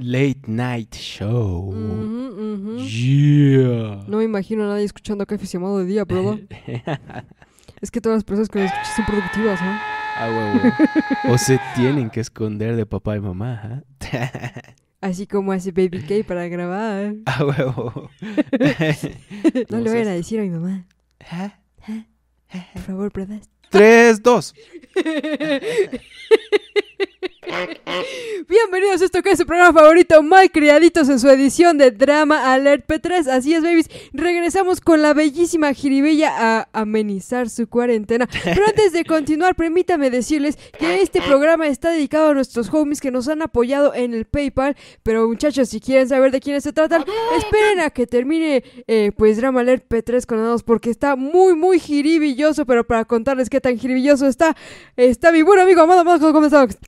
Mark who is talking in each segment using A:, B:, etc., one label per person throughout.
A: Late Night Show. yeah.
B: No me imagino a nadie escuchando café llamado de día, prueba. es que todas las personas que lo escuchan son productivas, ¿no? ¿eh?
A: Ah, O se tienen que esconder de papá y mamá, ¿eh?
B: Así como hace Baby K para grabar. Ah, huevo. no le voy a decir a mi mamá. ¿Eh?
A: Por favor, pruebas. Tres, dos.
B: Bienvenidos a esto que es su programa favorito, criaditos en su edición de Drama Alert P3. Así es, babies. Regresamos con la bellísima jiribella a amenizar su cuarentena. Pero antes de continuar, permítame decirles que este programa está dedicado a nuestros homies que nos han apoyado en el PayPal. Pero muchachos, si quieren saber de quiénes se tratan, esperen a que termine eh, pues Drama Alert P3 con porque está muy, muy jiribilloso. Pero para contarles qué tan jiribilloso está, está mi buen amigo Amado más ¿Cómo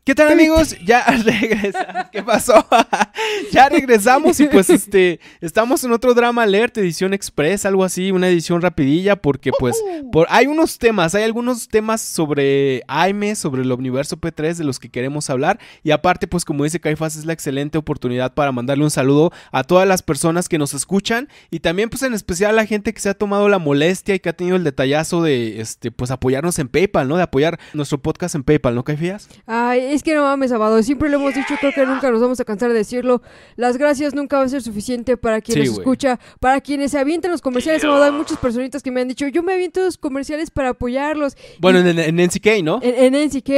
B: ¿Qué tal, amigo? ya regresamos.
A: ¿Qué pasó? ya regresamos y pues este estamos en otro drama alert, edición express, algo así, una edición rapidilla, porque pues hay unos temas, hay algunos temas sobre AIME, sobre el universo P3 de los que queremos hablar. Y aparte, pues como dice Caifás, es la excelente oportunidad para mandarle un saludo a todas las personas que nos escuchan y también pues en especial a la gente que se ha tomado la molestia y que ha tenido el detallazo de este pues apoyarnos en PayPal, ¿no? De apoyar nuestro podcast en PayPal, ¿no, Caifías?
B: Ay, es que no mames sábado Siempre lo hemos dicho, creo que nunca nos vamos a cansar de decirlo. Las gracias nunca va a ser suficiente para quien escucha, para quienes se avientan los comerciales. hay muchas personitas que me han dicho, yo me aviento los comerciales para apoyarlos. Bueno,
A: en, NCK, ¿no? En,
B: NCK.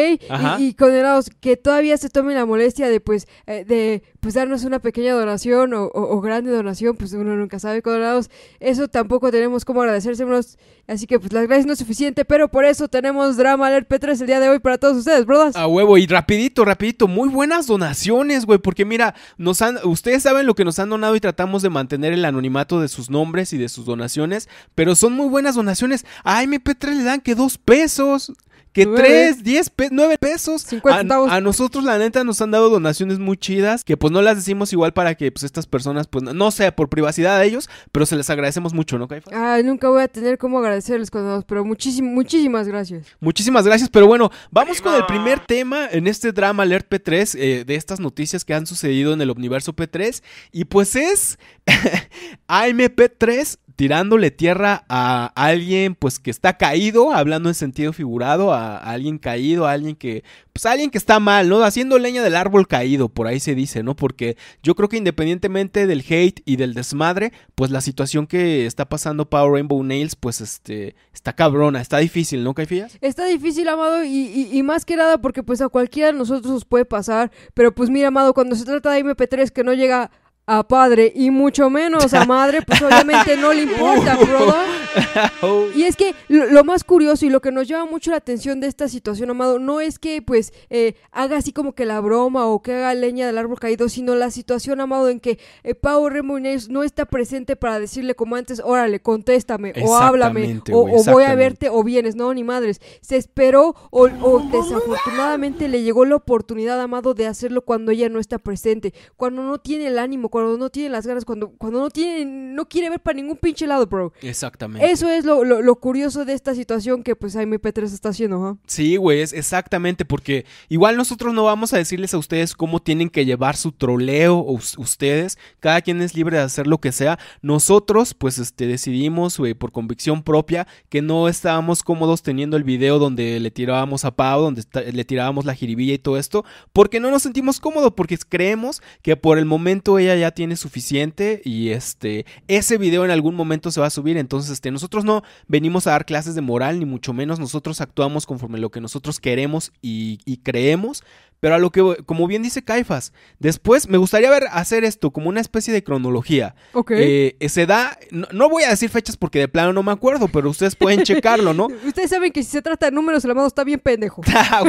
B: Y, condenados que todavía se tomen la molestia de, pues, eh, de pues darnos una pequeña donación o, grande donación, pues uno nunca sabe, donados, Eso tampoco tenemos cómo agradecérselos. Así que pues las gracias no es suficiente, pero por eso tenemos Drama Alert P3 el día de hoy para todos ustedes,
A: brodas. A huevo, y rapidito, rapidito, muy buenas donaciones, güey, porque mira, nos han, ustedes saben lo que nos han donado y tratamos de mantener el anonimato de sus nombres y de sus donaciones, pero son muy buenas donaciones. A mi 3 le dan que dos pesos que 3, 10, 9 pesos. 50 A, nosotros, la neta, nos han dado donaciones muy chidas, que pues no las decimos igual para que pues estas personas, pues no, sea por privacidad de ellos, pero se les agradecemos mucho, ¿no, Caifán?
B: Ay, nunca voy a tener cómo agradecerles cuando pero muchísimas, muchísimas gracias.
A: Muchísimas gracias, pero bueno, vamos con el primer tema en este drama Alert P3, eh, de estas noticias que han sucedido en el universo P3, y pues es AMP3 tirándole tierra a alguien pues que está caído, hablando en sentido figurado, a, alguien caído, a alguien que, pues alguien que está mal, ¿no? Haciendo leña del árbol caído, por ahí se dice, ¿no? Porque yo creo que independientemente del hate y del desmadre, pues la situación que está pasando Power Rainbow Nails, pues este, está cabrona, está difícil, ¿no, Caifías?
B: Está difícil, Amado, y, y, y, más que nada porque pues a cualquiera de nosotros nos puede pasar, pero pues mira, Amado, cuando se trata de MP3 que no llega a padre y mucho menos a madre, pues obviamente no le importa, brother. Oh. y es que lo, más curioso y lo que nos llama mucho la atención de esta situación, Amado, no es que pues eh, haga así como que la broma o que haga leña del árbol caído, sino la situación, Amado, en que eh, Pau Remunes no está presente para decirle como antes, órale, contéstame o háblame o, voy a verte o vienes, no, ni madres. Se esperó o, desafortunadamente le llegó la oportunidad, Amado, de hacerlo cuando ella no está presente, cuando no tiene el ánimo, cuando no tiene las ganas, cuando, cuando no tiene, no quiere ver para ningún pinche lado, bro.
A: Exactamente eso
B: es lo, lo, curioso de esta situación que pues mp 3 está haciendo, ¿ah?
A: Sí, güey, es exactamente, porque igual nosotros no vamos a decirles a ustedes cómo tienen que llevar su troleo o ustedes, cada quien es libre de hacer lo que sea. Nosotros pues este decidimos, güey, por convicción propia que no estábamos cómodos teniendo el video donde le tirábamos a Pau, donde le tirábamos la jiribilla y todo esto, porque no nos sentimos cómodos, porque creemos que por el momento ella ya tiene suficiente y este ese video en algún momento se va a subir, entonces este, nosotros no venimos a dar clases de moral, ni mucho menos. Nosotros actuamos conforme lo que nosotros queremos y, y creemos. Pero a lo que, como bien dice Caifas, después me gustaría ver hacer esto como una especie de cronología. Ok. Eh, se da, no, voy a decir fechas porque de plano no me acuerdo, pero ustedes pueden checarlo, ¿no?
B: ustedes saben que si se trata de números, el amado está bien pendejo. Ah,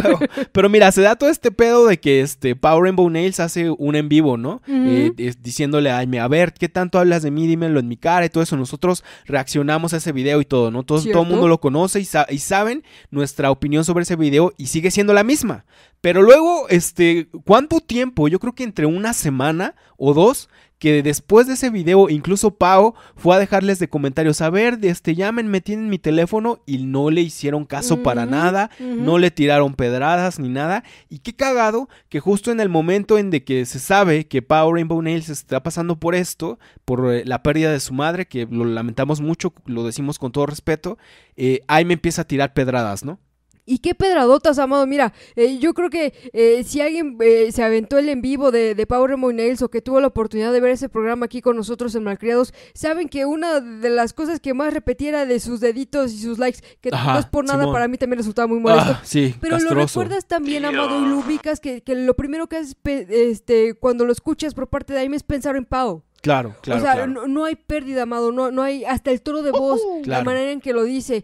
A: pero mira, se da todo este pedo de que este Power Rainbow Nails hace un en vivo, ¿no? Eh, diciéndole a Aime, a ver, ¿qué tanto hablas de mí? Dímelo en mi cara y todo eso. Nosotros reaccionamos a ese video y todo, ¿no? Todo, todo el mundo lo conoce y, y saben nuestra opinión sobre ese video y sigue siendo la misma. Pero luego, este, ¿cuánto tiempo? Yo creo que entre una semana o dos que después de ese video, incluso Pau fue a dejarles de comentarios, a ver, este, llámenme, tienen mi teléfono y no le hicieron caso para nada, no le tiraron pedradas ni nada. Y qué cagado que justo en el momento en de que se sabe que Pau Rainbow Nails está pasando por esto, por eh, la pérdida de su madre, que lo lamentamos mucho, lo decimos con todo respeto, eh, ahí me empieza a tirar pedradas, ¿no?
B: Y qué pedradotas, amado. Mira, eh, yo creo que eh, si alguien eh, se aventó el en vivo de, de Power Remo Nails o que tuvo la oportunidad de ver ese programa aquí con nosotros en Malcriados, saben que una de las cosas que más repetiera de sus deditos y sus likes, que no es por nada, para mí también resultaba muy molesto. Ah, sí, pero lo recuerdas también, amado, y lo ah. ubicas que, lo primero que haces este, cuando lo escuchas por parte de Aime es pensar en Pau.
A: Claro, claro. O sea,
B: No, hay pérdida, amado. No, no hay. Hasta el tono de uh-huh. voz, la manera en que lo dice,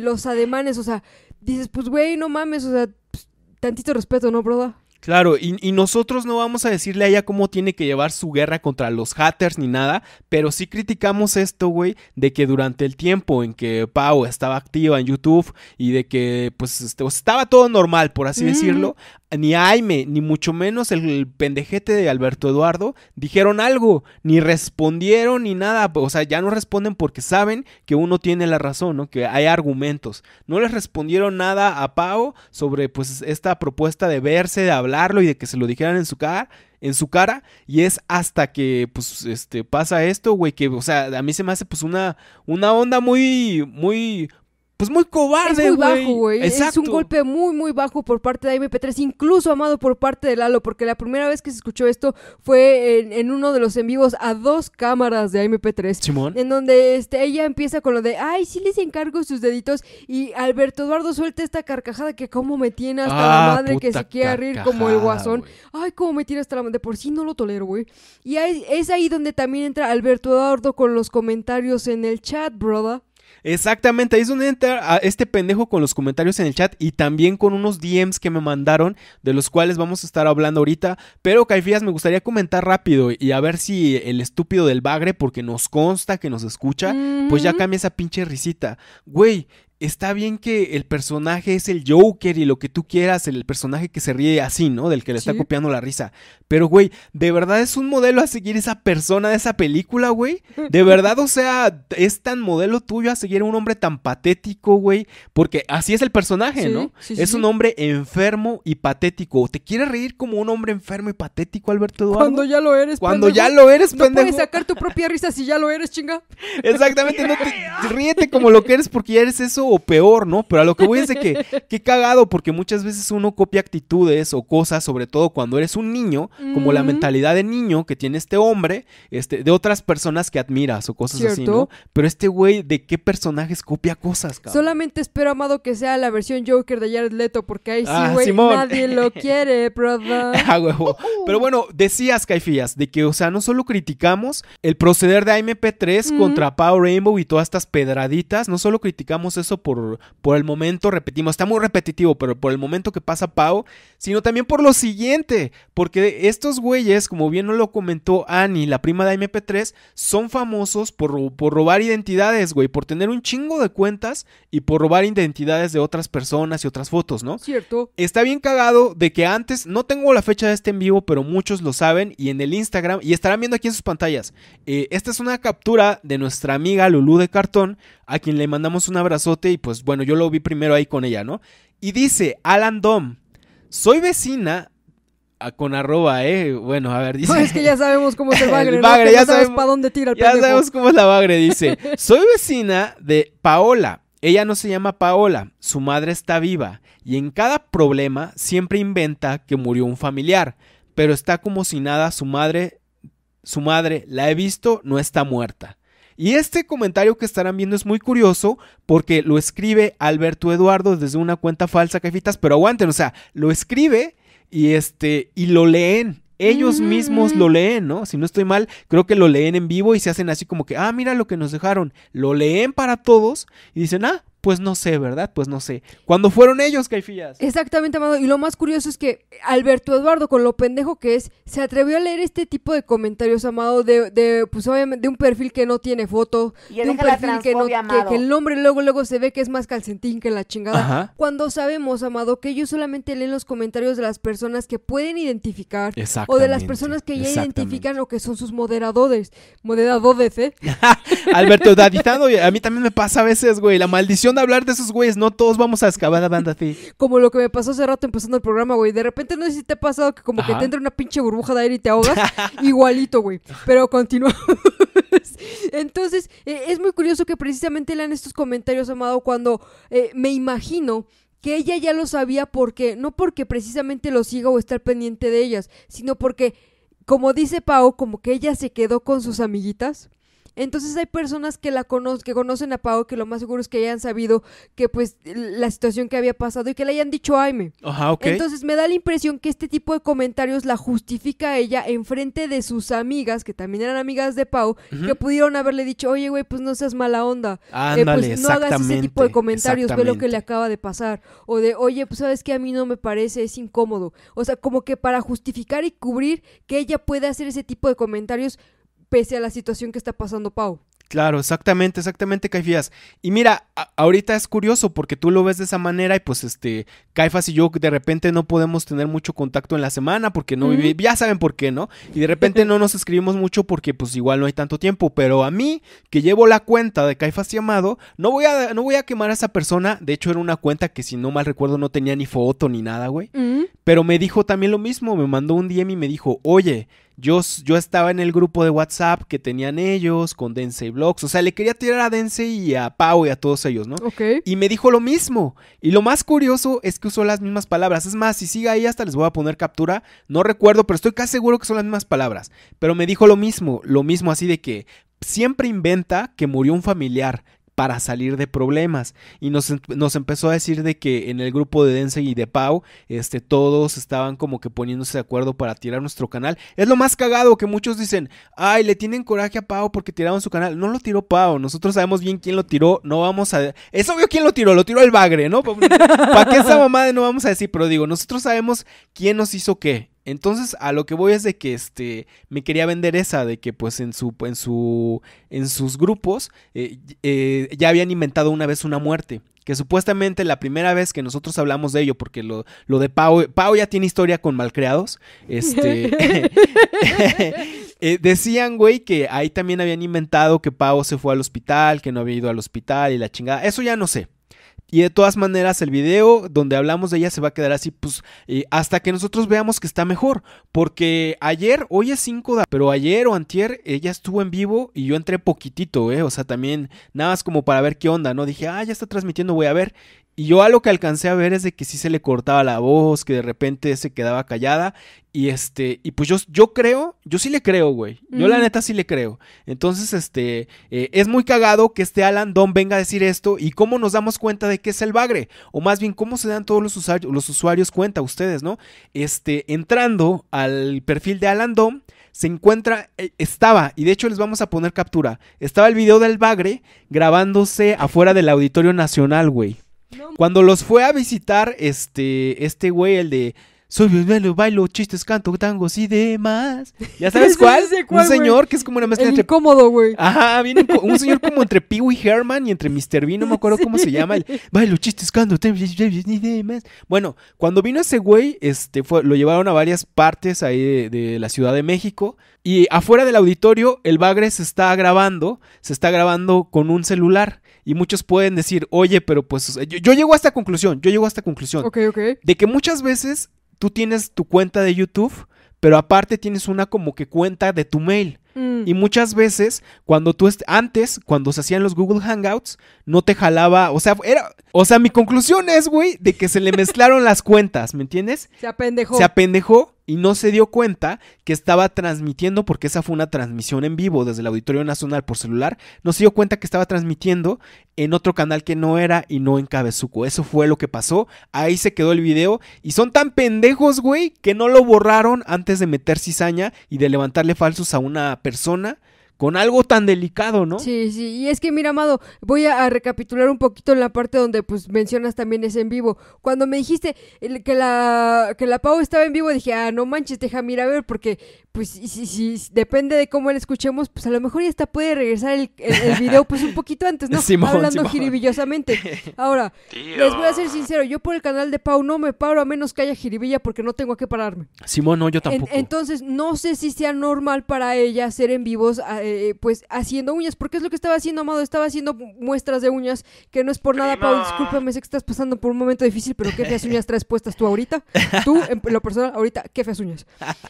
B: los ademanes, o sea, dices, pues güey, no mames, o sea, pues, tantito respeto, ¿no, broda?
A: Claro, y, nosotros no vamos a decirle a ella cómo tiene que llevar su guerra contra los haters ni nada, pero sí criticamos esto, güey, de que durante el tiempo en que Pau estaba activa en YouTube y de que, pues, este, estaba todo normal, por así decirlo, ni Aime, ni mucho menos el pendejete de Alberto Eduardo, dijeron algo, ni respondieron ni nada. O sea, ya no responden porque saben que uno tiene la razón, ¿no? Que hay argumentos. No les respondieron nada a Pau sobre pues esta propuesta de verse, de hablarlo y de que se lo dijeran en su cara en su cara y es hasta que pues este pasa esto, güey, que o sea, a mí se me hace pues una una onda muy muy pues muy cobarde, Es muy bajo, güey. Es un golpe
B: muy, muy bajo por parte de MP3, incluso amado por parte de Lalo, porque la primera vez que se escuchó esto fue en, uno de los en vivos a dos cámaras de MP3. Simón. En donde este, ella empieza con lo de, ay, sí les encargo sus deditos. Y Alberto Eduardo suelta esta carcajada que cómo me tiene hasta la ah, madre, que se quiere rir como el guasón. Ay, cómo me tiene hasta la madre. por sí no lo tolero, güey. Y es ahí donde también entra Alberto Eduardo con los comentarios en el chat, brother.
A: Exactamente, ahí es donde entra a ah, este pendejo con los comentarios en el chat y también con unos DMs que me mandaron, de los cuales vamos a estar hablando ahorita. Pero, Caifías, me gustaría comentar rápido y a ver si el estúpido del bagre, porque nos consta que nos escucha, pues ya cambia esa pinche risita. Güey, está bien que el personaje es el Joker y lo que tú quieras, el personaje que se ríe así, ¿no? Del que le está copiando la risa. Pero, güey, de verdad es un modelo a seguir esa persona de esa película, güey. De verdad, o sea, es tan modelo tuyo a seguir a un hombre tan patético, güey. Porque así es el personaje, ¿no? es un hombre enfermo y patético. ¿Te quieres reír como un hombre enfermo y patético, Alberto Eduardo? Cuando ya lo eres, Cuando ya lo eres, pendejo. No puedes sacar tu propia risa si ya lo eres, chinga. Exactamente, no ríete como lo que eres porque ya eres eso o peor, ¿no? Pero a lo que voy es de que, qué cagado, porque muchas veces uno copia actitudes o cosas, sobre todo cuando eres un niño, como la mentalidad de niño que tiene este hombre, este, de otras personas que admiras o cosas así, ¿no? Pero este güey, ¿de qué personajes copia cosas, cabrón?
B: Solamente espero, amado, que sea la versión Joker de Jared Leto, porque ahí sí, ah, güey, nadie lo quiere,
A: brother. Ah, Pero bueno, decías, Caifías, de que, o sea, no solo criticamos el proceder de AMP3 contra Power Rainbow y todas estas pedraditas, no solo criticamos eso por, por el momento, repetimos, está muy repetitivo, pero por el momento que pasa Pau, sino también por lo siguiente, porque estos güeyes, como bien nos lo comentó Annie, la prima de MP3, son famosos por, robar identidades, güey, por tener un chingo de cuentas y por robar identidades de otras personas y otras fotos, ¿no? Cierto. Está bien cagado de que antes, no tengo la fecha de este en vivo, pero muchos lo saben, y en el Instagram, y estarán viendo aquí en sus pantallas, eh, esta es una captura de nuestra amiga Lulu de Cartón, a quien le mandamos un abrazote y pues bueno, yo lo vi primero ahí con ella, ¿no? Y dice, Alan Dom, soy vecina ah, con arroba, ¿eh? Bueno, a ver, dice... que
B: ya sabemos cómo es el bagre, ¿no? ya sabemos dónde tira Ya sabemos cómo es la bagre, dice.
A: Soy vecina de Paola. Ella no se llama Paola, su madre está viva y en cada problema siempre inventa que murió un familiar, pero está como si nada su madre, su madre la he visto, no está muerta. Y este comentario que estarán viendo es muy curioso porque lo escribe Alberto Eduardo desde una cuenta falsa, cafitas, pero aguanten, o sea, lo escribe y este y lo leen ellos mismos lo leen, ¿no? Si no estoy mal, creo que lo leen en vivo y se hacen así como que, ah, mira lo que nos dejaron. Lo leen para todos y dicen, ah, pues no sé, ¿verdad? Pues no sé. ¿Cuándo fueron ellos, Caifillas?
B: Exactamente, Amado. Y lo más curioso es que Alberto Eduardo, con lo pendejo que es, se atrevió a leer este tipo de comentarios, Amado, de, de pues, un perfil que no tiene foto, de un perfil que que, el nombre luego, luego se ve que es más calcentín que la chingada. Cuando sabemos, Amado, que ellos solamente leen los comentarios de las personas que pueden identificar, o de las personas que ya identifican o que son sus moderadores. Moderadores, ¿eh?
A: Alberto, daditando, a mí también me pasa a veces, güey, la maldición hablar de esos güeyes, no todos vamos a excavar la banda así.
B: como lo que me pasó hace rato empezando el programa, güey. De repente no sé si te ha pasado que como que te entra una pinche burbuja de aire y te ahogas. Igualito, güey. Pero continuamos. Entonces, e, es muy curioso que precisamente lean estos comentarios, Amado, cuando eh, me imagino que ella ya lo sabía porque, no porque precisamente lo siga o estar pendiente de ellas, sino porque, como dice Pau, como que ella se quedó con sus amiguitas entonces hay personas que la que conocen a Pau que lo más seguro es que hayan sabido que pues la situación que había pasado y que le hayan dicho Aime. Ajá, Entonces me da la impresión que este tipo de comentarios la justifica ella en frente de sus amigas, que también eran amigas de Pau, que pudieron haberle dicho, oye, güey, pues no seas mala onda. Ándale, eh, pues no hagas ese tipo de comentarios, ve lo que le acaba de pasar. O de, oye, pues sabes que a mí no me parece, es incómodo. O sea, como que para justificar y cubrir que ella puede hacer ese tipo de comentarios pese a la situación que está pasando Pau.
A: Claro, exactamente, exactamente, Caifías. Y mira, ahorita es curioso porque tú lo ves de esa manera y pues este, Caifas y yo de repente no podemos tener mucho contacto en la semana porque no vivimos... ya saben por qué, ¿no? Y de repente no nos escribimos mucho porque pues igual no hay tanto tiempo, pero a mí que llevo la cuenta de Caifas llamado no voy a no voy a quemar a esa persona, de hecho era una cuenta que si no mal recuerdo no tenía ni foto ni nada, güey. Pero me dijo también lo mismo, me mandó un DM y me dijo, "Oye, yo, estaba en el grupo de WhatsApp que tenían ellos con y Blogs. O sea, le quería tirar a Dense y a Pau y a todos ellos, ¿no? Ok. Y me dijo lo mismo. Y lo más curioso es que usó las mismas palabras. Es más, si sigue ahí hasta les voy a poner captura. No recuerdo, pero estoy casi seguro que son las mismas palabras. Pero me dijo lo mismo, lo mismo así de que siempre inventa que murió un familiar para salir de problemas. Y em, nos, empezó a decir de que en el grupo de Dense y de Pau, este, todos estaban como que poniéndose de acuerdo para tirar nuestro canal. Es lo más cagado que muchos dicen, ay, le tienen coraje a Pau porque tiraron su canal. No lo tiró Pau, nosotros sabemos bien quién lo tiró, no vamos a... Es obvio quién lo tiró, lo tiró el bagre, ¿no? ¿Para qué esa mamada no vamos a decir? Pero digo, nosotros sabemos quién nos hizo qué entonces, a lo que voy es de que este me quería vender esa de que pues en su en su en sus grupos eh, eh, ya habían inventado una vez una muerte que supuestamente la primera vez que nosotros hablamos de ello, porque lo, lo de Pau, Pau ya tiene historia con malcreados, este, eh, decían, güey, que ahí también habían inventado que Pau se fue al hospital, que no había ido al hospital y la chingada, eso ya no sé, y de todas maneras, el video donde hablamos de ella se va a quedar así, pues, eh, hasta que nosotros veamos que está mejor. Porque ayer, hoy es 5 de pero ayer o antier, ella estuvo en vivo y yo entré poquitito, ¿eh? O sea, también, nada más como para ver qué onda, ¿no? Dije, ah, ya está transmitiendo, voy a ver. Y yo a lo que alcancé a ver es de que sí se le cortaba la voz, que de repente se quedaba callada. Y este, y pues yo, yo creo, yo sí le creo, güey. Yo la neta sí le creo. Entonces, este, eh, es muy cagado que este Alan Dom venga a decir esto. Y cómo nos damos cuenta de que es el bagre. O más bien, cómo se dan todos los usuarios, los usuarios cuenta, ustedes, ¿no? Este, entrando al perfil de Alan Dom, se encuentra, eh, estaba, y de hecho les vamos a poner captura, estaba el video del bagre grabándose afuera del Auditorio Nacional, güey. Cuando los fue a visitar, este, este güey, el de soy bailo, bailo, chistes, canto, tangos y demás. ¿Ya sabes cuál? un señor que es como una mezcla entre... incómodo, güey. Ajá, viene un señor como entre Pee Wee Herman y entre Mr. vino no me acuerdo cómo se llama. bailo, chistes, canto, y demás. Bueno, cuando vino ese güey, este, fue, lo llevaron a varias partes ahí de, la Ciudad de México. Y afuera del auditorio, el bagre se está grabando, se está grabando con un celular. Y muchos pueden decir, oye, pero pues yo, llego a esta conclusión, yo llego a esta conclusión. Ok, ok De que muchas veces tú tienes tu cuenta de YouTube, pero aparte tienes una como que cuenta de tu mail. Mm. Y muchas veces, cuando tú antes, cuando se hacían los Google Hangouts, no te jalaba, o sea, era, o sea, mi conclusión es, güey, de que se le mezclaron las cuentas, ¿me entiendes? Se apendejó. Se apendejó y no se dio cuenta que estaba transmitiendo, porque esa fue una transmisión en vivo desde el Auditorio Nacional por celular, no se dio cuenta que estaba transmitiendo en otro canal que no era y no en Cabezuco. Eso fue lo que pasó, ahí se quedó el video y son tan pendejos, güey, que no lo borraron antes de meter cizaña y de levantarle falsos a una persona con algo tan delicado, ¿no? Sí, sí, y es que mira, Amado, voy a, recapitular un
B: poquito en la parte donde pues mencionas también ese en vivo. Cuando me dijiste el, que la que la Pau estaba en vivo, dije, "Ah, no manches, deja mira a ver porque pues si, si depende de cómo le escuchemos, pues a lo mejor ya está puede regresar el, video pues un poquito antes, ¿no? Simón, Hablando jiribillosamente. Ahora, les voy a ser sincero, yo por el canal de Pau no me paro a menos que haya jiribilla porque no tengo a qué pararme.
A: Simón, no, yo tampoco.
B: entonces, no sé si sea normal para ella ser en vivos eh, pues haciendo uñas, porque es lo que estaba haciendo Amado, estaba haciendo muestras de uñas, que no es por nada, pero discúlpame, sé que estás pasando por un momento difícil, pero qué feas uñas traes puestas tú ahorita, tú, en lo personal, ahorita, qué feas uñas.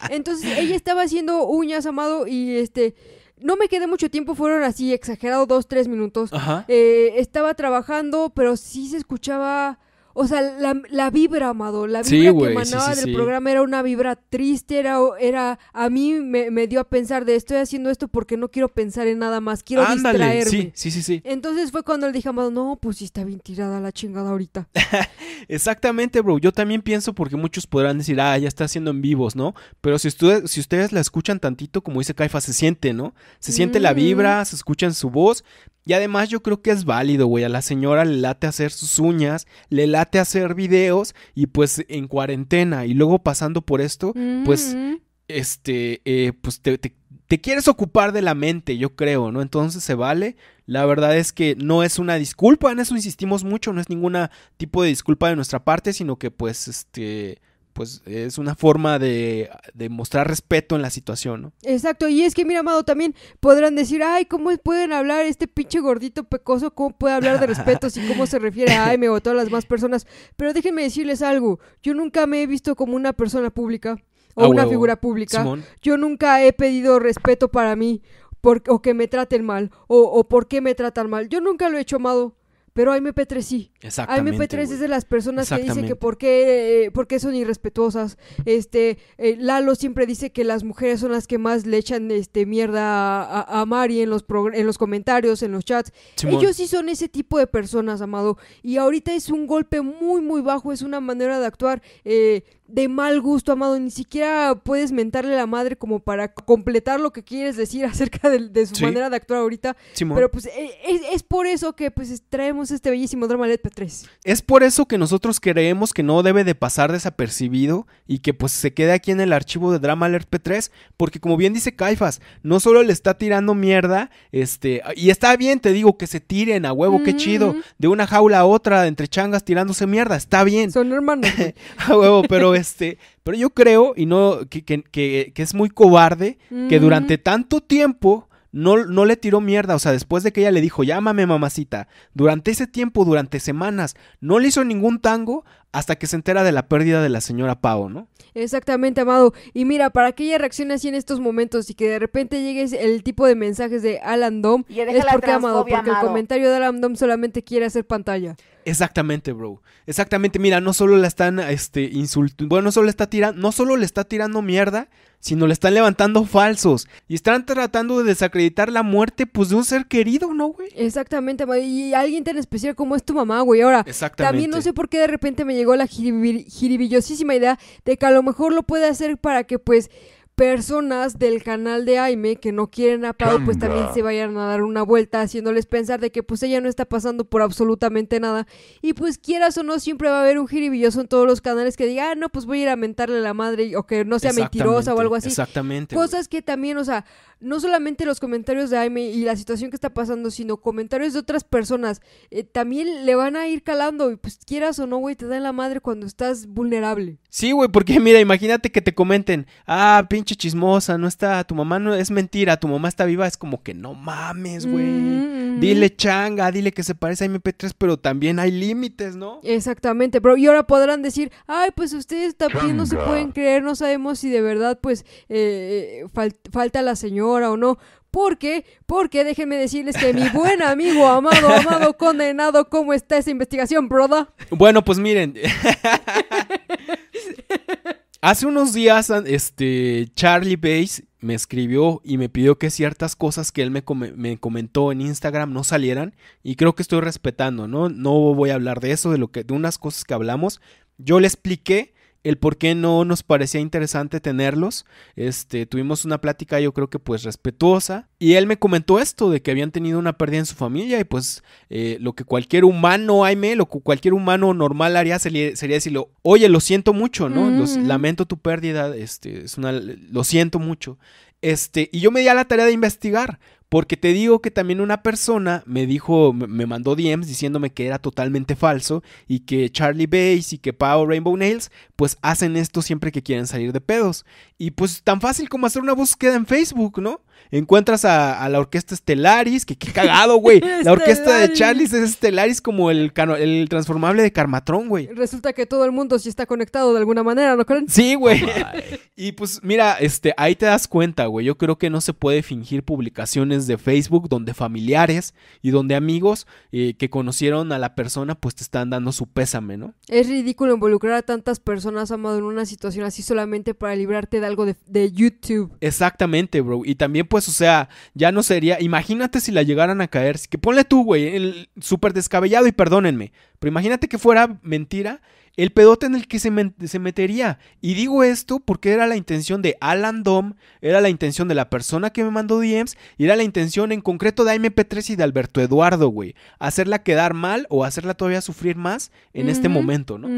B: Entonces, ella estaba haciendo uñas, Amado, y este... No me quedé mucho tiempo, fueron así, exagerado, dos, tres minutos. Eh, estaba trabajando, pero sí se escuchaba o sea, la, la vibra, Amado, la vibra que emanaba del programa era una vibra triste, era, era a mí me, dio a pensar de estoy haciendo esto porque no quiero pensar en nada más, quiero Ándale, Sí, sí, sí, sí. Entonces fue cuando le dije, Amado, no, pues sí está bien tirada la chingada ahorita.
A: Exactamente, bro. Yo también pienso porque muchos podrán decir, ah, ya está haciendo en vivos, ¿no? Pero si, si ustedes la escuchan tantito, como dice Caifa, se siente, ¿no? Se siente la mm. vibra, se escucha en su voz. Y además yo creo que es válido, güey. A la señora le late hacer sus uñas, le late hacer videos y pues en cuarentena y luego pasando por esto, pues mm. este, eh, pues te, quieres ocupar de la mente, yo creo, ¿no? Entonces se vale. La verdad es que no es una disculpa, en eso insistimos mucho, no es ningún tipo de disculpa de nuestra parte, sino que pues este, pues es una forma de, mostrar respeto en la situación, ¿no?
B: Exacto, y es que mira, Amado, también podrán decir, ay, ¿cómo pueden hablar este pinche gordito pecoso? ¿Cómo puede hablar de respeto si cómo se refiere a Aime o a todas las más personas? Pero déjenme decirles algo, yo nunca me he visto como una persona pública o ah, una figura pública. Yo nunca he pedido respeto para mí. o que me traten mal, o, o por qué me tratan mal. Yo nunca lo he hecho, Amado pero mp 3 sí. Exactamente. mp 3 es de las personas que dicen que eh, por qué, son irrespetuosas. Este, eh, Lalo siempre dice que las mujeres son las que más le echan este, mierda a, a Mari en los, en los comentarios, en los chats. Ellos sí son ese tipo de personas, Amado. Y ahorita es un golpe muy, muy bajo, es una manera de actuar. Eh, de mal gusto, amado. Ni siquiera puedes mentarle la madre como para completar lo que quieres decir acerca de, su manera de actuar ahorita. Pero pues e, e, es, por eso que pues traemos este bellísimo drama de p 3
A: Es por eso que nosotros creemos que no debe de pasar desapercibido y que pues se quede aquí en el archivo de Drama Alert P3, porque como bien dice Caifas, no solo le está tirando mierda, este, y está bien, te digo, que se tiren a huevo, qué chido, de una jaula a otra, entre changas tirándose mierda, está bien. Son hermanos. a huevo, pero este, pero yo creo, y no, que, es muy cobarde, que durante tanto tiempo no, no, le tiró mierda. O sea, después de que ella le dijo, llámame mamacita, durante ese tiempo, durante semanas, no le hizo ningún tango hasta que se entera de la pérdida de la señora Pau, ¿no?
B: Exactamente, Amado. Y mira, para que ella reaccione así en estos momentos y que de repente llegue el tipo de mensajes de Alan Dom, es porque Amado, porque el comentario de Alan Dom solamente quiere hacer pantalla.
A: Exactamente, bro. Exactamente, mira, no solo la están este, insultando, bueno, no solo, está tirando, no solo le está tirando mierda, sino le están levantando falsos. Y están tratando de desacreditar la muerte, pues, de un ser querido, ¿no, güey?
B: Exactamente, y alguien tan especial como es tu mamá, güey. Ahora, Exactamente. también no sé por qué de repente me llegó la jiribillosísima idea de que a lo mejor lo puede hacer para que, pues, personas del canal de Aime que no quieren a Pau, pues también se vayan a dar una vuelta haciéndoles pensar de que pues ella no está pasando por absolutamente nada. Y pues quieras o no, siempre va a haber un giribilloso en todos los canales que digan ah, no, pues voy a ir a mentarle a la madre o que no sea mentirosa o algo así. Exactamente. Cosas que también, o sea, no solamente los comentarios de Aime y la situación que está pasando, sino comentarios de otras personas, eh, también le van a ir calando. Y pues quieras o no, güey, te dan la madre cuando estás vulnerable.
A: Sí, güey, porque mira, imagínate que te comenten, ah, pinche chismosa, no está, tu mamá no es mentira, tu mamá está viva, es como que no mames, güey. Mm, mm. Dile changa, dile que se parece a MP3, pero también hay límites, ¿no?
B: Exactamente, pero y ahora podrán decir, ay, pues ustedes también no se pueden creer, no sabemos si de verdad, pues, eh, eh, falta la señora o no. Porque, porque déjenme decirles que mi buen amigo, amado, amado, condenado, ¿cómo está esa investigación, broda?
A: Bueno, pues miren. Hace unos días, este, Charlie Bates me escribió y me pidió que ciertas cosas que él me, me, comentó en Instagram no salieran. Y creo que estoy respetando, ¿no? No voy a hablar de eso, de, lo que, de unas cosas que hablamos. Yo le expliqué el por qué no nos parecía interesante tenerlos. Este, tuvimos una plática yo creo que pues respetuosa y él me comentó esto de que habían tenido una pérdida en su familia y pues eh, lo que cualquier humano, Aime, lo que cualquier humano normal haría sería, decirle, oye, lo siento mucho, ¿no? lamento tu pérdida, este, es una, lo siento mucho. Este, y yo me di a la tarea de investigar, porque te digo que también una persona me dijo, me mandó DMs diciéndome que era totalmente falso y que Charlie Bates y que Pau Rainbow Nails pues hacen esto siempre que quieren salir de pedos. Y pues tan fácil como hacer una búsqueda en Facebook, ¿no? Encuentras a, la orquesta Estelaris, que qué cagado, güey. la orquesta de Charlie es Estelaris como el, el transformable de Carmatrón, güey.
B: Resulta que todo el mundo sí está conectado de alguna manera, ¿no creen? Sí, güey.
A: y pues mira, este, ahí te das cuenta, güey. Yo creo que no se puede fingir publicaciones de Facebook donde familiares y donde amigos eh, que conocieron a la persona pues te están dando su pésame, ¿no?
B: Es ridículo involucrar a tantas personas, amado, en una situación así solamente para librarte de algo de
A: YouTube. Exactamente, bro. Y también pues, o sea, ya no sería. Imagínate si la llegaran a caer. Que ponle tú, güey, el súper descabellado y perdónenme. Pero imagínate que fuera mentira el pedote en el que se, se, metería. Y digo esto porque era la intención de Alan Dom, era la intención de la persona que me mandó DMs, y era la intención en concreto de AMP3 y de Alberto Eduardo, güey. Hacerla quedar mal o hacerla todavía sufrir más en este momento, ¿no?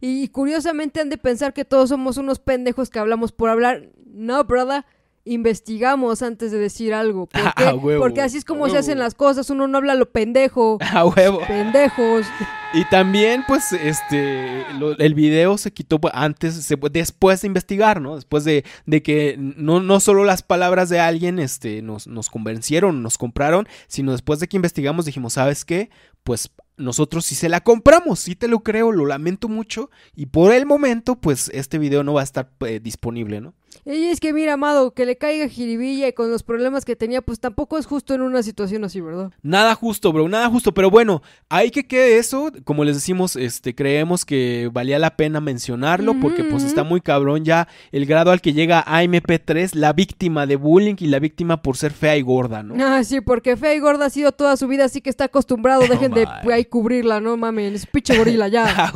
B: y, y curiosamente han de pensar que todos somos unos pendejos que hablamos por hablar. No, brother investigamos antes de decir algo.
A: Porque así
B: es como se hacen las cosas, uno no habla lo pendejo. A huevo. Pendejos.
A: Y también, pues, este, el video se quitó pues, antes, después de investigar, ¿no? Después de, que no, no, solo las palabras de alguien este, nos, nos convencieron, nos compraron, sino después de que investigamos dijimos, ¿sabes qué? Pues nosotros sí se la compramos, sí te lo creo, lo lamento mucho. Y por el momento, pues, este video no va a estar eh, disponible, ¿no?
B: Y es que mira, amado, que le caiga jiribilla y con los problemas que tenía, pues tampoco es justo en una situación así, ¿verdad?
A: Nada justo, bro, nada justo. Pero bueno, hay que quede eso. Como les decimos, este, creemos que valía la pena mencionarlo porque pues está muy cabrón ya el grado al que llega AMP3, la víctima de bullying y la víctima por ser fea y gorda, ¿no?
B: Ah, sí, porque fea y gorda ha sido toda su vida, así que está acostumbrado. Dejen de ahí cubrirla, no mames, pinche gorila, ya. Ah,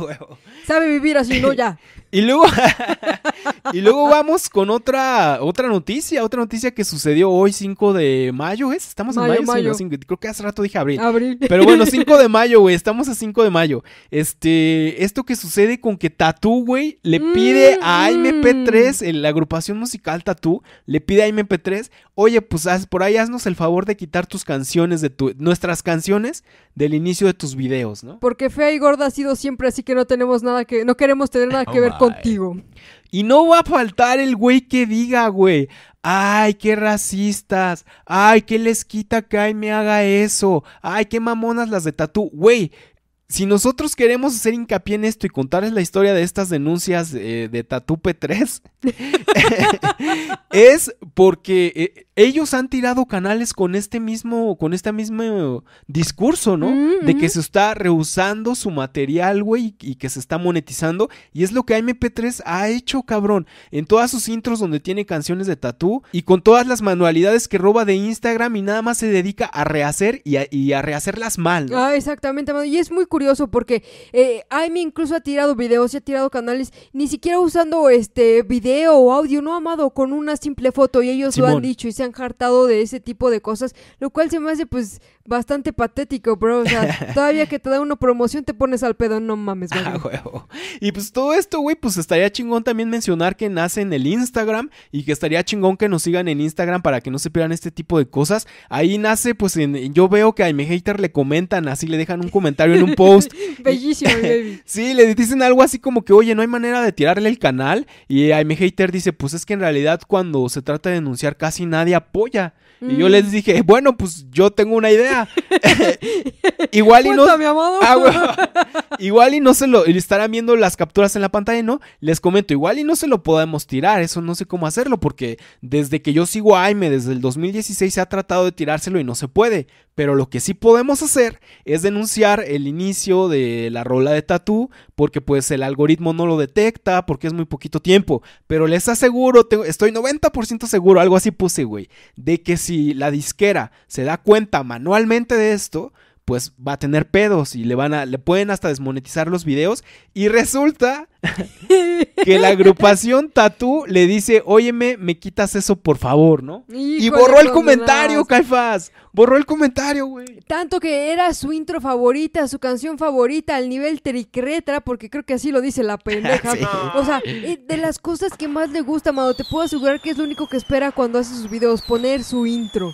B: Sabe vivir así, ¿no? Ya.
A: Y luego, y luego vamos con otra, otra noticia, otra noticia que sucedió hoy 5 de mayo, ¿es? Estamos en mayo, creo que hace rato dije abril. Pero bueno, 5 de mayo, güey, estamos a 5 de mayo. Este, esto que sucede con que Tatú, güey, le pide a MP3, mm. la agrupación musical Tatú, le pide a MP3, oye, pues por ahí haznos el favor de quitar tus canciones de nuestras canciones del inicio de tus videos, ¿no?
B: Porque fea y gorda ha sido siempre, así que no tenemos nada que, no queremos tener nada que ver contigo. Y
A: no va a faltar el güey que diga, güey, ay, qué racistas, ay, qué les quita que me haga eso, ay, qué mamonas las de tatú. Güey, si nosotros queremos hacer hincapié en esto y contarles la historia de estas denuncias eh, de de p 3, es porque eh, ellos han tirado canales con este mismo, con este mismo discurso, ¿no? De que se está rehusando su material, güey, y, que se está monetizando. Y es lo que MP3 ha hecho, cabrón. En todas sus intros donde tiene canciones de tatú y con todas las manualidades que roba de Instagram y nada más se dedica a rehacer y a, rehacerlas mal.
B: Ah, exactamente, y es muy curioso curioso porque eh, Aime incluso ha tirado videos y ha tirado canales, ni siquiera usando este video o audio, no ha amado, con una simple foto y ellos lo han dicho y se han hartado de ese tipo de cosas, lo cual se me hace pues bastante patético, bro. O sea, todavía que te da una promoción
A: te pones al pedo, no mames, ah, güey. Y pues todo esto, güey, pues estaría chingón también mencionar que nace en el Instagram y que estaría chingón que nos sigan en Instagram para que no se pierdan este tipo de cosas. Ahí nace, pues yo veo que a mi hater le comentan, así le dejan un comentario en un post. Bellísimo, baby. sí, le dicen algo así como que, oye, no hay manera de tirarle el canal. Y a hater dice, pues es que en realidad cuando se trata de denunciar casi nadie apoya. Y yo mm. les dije, bueno, pues yo tengo una idea. igual y no. Ah, igual y no se lo. Estarán viendo las capturas en la pantalla, ¿no? Les comento, igual y no se lo podemos tirar. Eso no sé cómo hacerlo, porque desde que yo sigo a Aime, desde el 2016, se ha tratado de tirárselo y no se puede. Pero lo que sí podemos hacer es denunciar el inicio de la rola de Tatú, porque pues el algoritmo no lo detecta, porque es muy poquito tiempo. Pero les aseguro, estoy 90% seguro, algo así puse, güey, de que si la disquera se da cuenta manual Realmente de esto, pues va a tener pedos y le van a, le pueden hasta desmonetizar los videos. Y resulta que la agrupación Tatú le dice, óyeme, me quitas eso por favor, ¿no? y borró el pues, comentario, Caifás borró el comentario, güey.
B: Tanto que era su intro favorita, su canción favorita, al nivel tricretra, porque creo que así lo dice la pendeja. O sea, de las cosas que más le gusta, Amado, te puedo asegurar que es lo único que espera cuando hace sus videos, poner su intro.